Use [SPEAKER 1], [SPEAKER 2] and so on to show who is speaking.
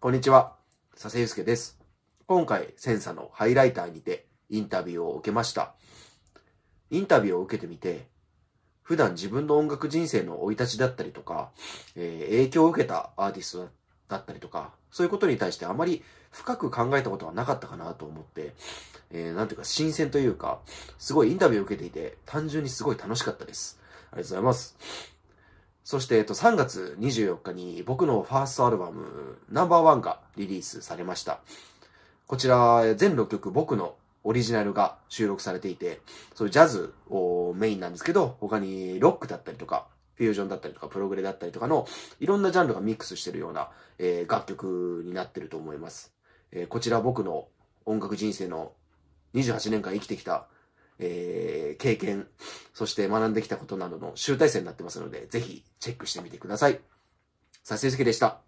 [SPEAKER 1] こんにちは、佐世祐介です。今回、センサのハイライターにてインタビューを受けました。インタビューを受けてみて、普段自分の音楽人生の生い立ちだったりとか、えー、影響を受けたアーティストだったりとか、そういうことに対してあまり深く考えたことはなかったかなと思って、えー、なんていうか新鮮というか、すごいインタビューを受けていて、単純にすごい楽しかったです。ありがとうございます。そして、えっと、3月24日に僕のファーストアルバム、ナンバーワンがリリースされました。こちら、全6曲僕のオリジナルが収録されていて、そういうジャズをメインなんですけど、他にロックだったりとか、フュージョンだったりとか、プログレだったりとかの、いろんなジャンルがミックスしてるような、えー、楽曲になってると思います。えー、こちら僕の音楽人生の28年間生きてきたえー、経験、そして学んできたことなどの集大成になってますので、ぜひチェックしてみてください。さあ、成績でした。